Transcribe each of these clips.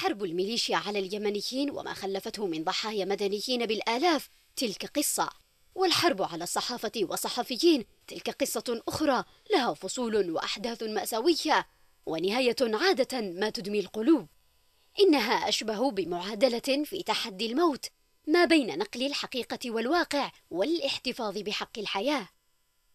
حرب الميليشيا على اليمنيين وما خلفته من ضحايا مدنيين بالآلاف تلك قصة والحرب على الصحافة والصحفيين تلك قصة أخرى لها فصول وأحداث مأساوية ونهاية عادة ما تدمي القلوب إنها أشبه بمعادلة في تحدي الموت ما بين نقل الحقيقة والواقع والاحتفاظ بحق الحياة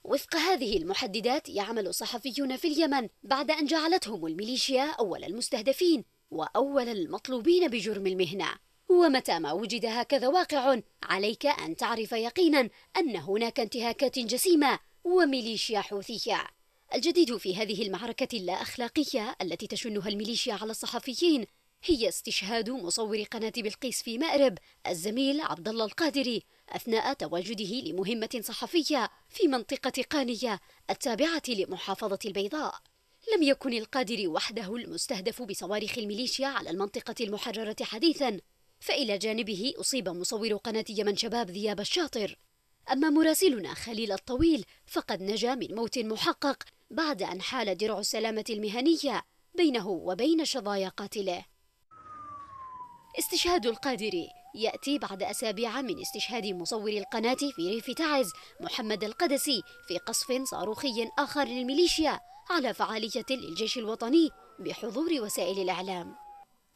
وفق هذه المحددات يعمل الصحفيون في اليمن بعد أن جعلتهم الميليشيا أول المستهدفين وأول المطلوبين بجرم المهنة ومتى ما وجد هكذا واقع عليك أن تعرف يقينا أن هناك انتهاكات جسيمة وميليشيا حوثية الجديد في هذه المعركة اللا أخلاقية التي تشنها الميليشيا على الصحفيين هي استشهاد مصور قناة بلقيس في مأرب الزميل عبد الله القادري أثناء تواجده لمهمة صحفية في منطقة قانية التابعة لمحافظة البيضاء لم يكن القادر وحده المستهدف بصواريخ الميليشيا على المنطقة المحررة حديثا فإلى جانبه أصيب مصور قناة يمن شباب ذياب الشاطر أما مراسلنا خليل الطويل فقد نجا من موت محقق بعد أن حال درع السلامة المهنية بينه وبين شظايا قاتله استشهاد القادري يأتي بعد أسابيع من استشهاد مصور القناة في ريف تعز محمد القدسي في قصف صاروخي آخر للميليشيا على فعالية للجيش الوطني بحضور وسائل الإعلام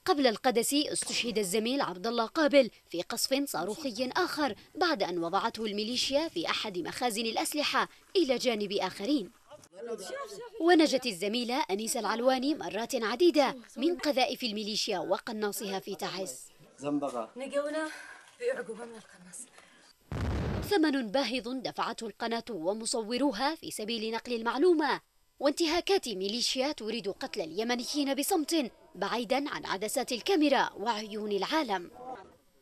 قبل القدس استشهد الزميل عبد الله قابل في قصف صاروخي آخر بعد أن وضعته الميليشيا في أحد مخازن الأسلحة إلى جانب آخرين ونجت الزميلة أنيسة العلواني مرات عديدة من قذائف الميليشيا وقناصها في تعز ثمن باهظ دفعته القناة ومصوروها في سبيل نقل المعلومة وانتهاكات ميليشيا تريد قتل اليمنيين بصمت بعيدا عن عدسات الكاميرا وعيون العالم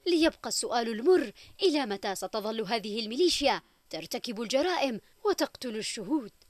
ليبقى السؤال المر إلى متى ستظل هذه الميليشيا ترتكب الجرائم وتقتل الشهود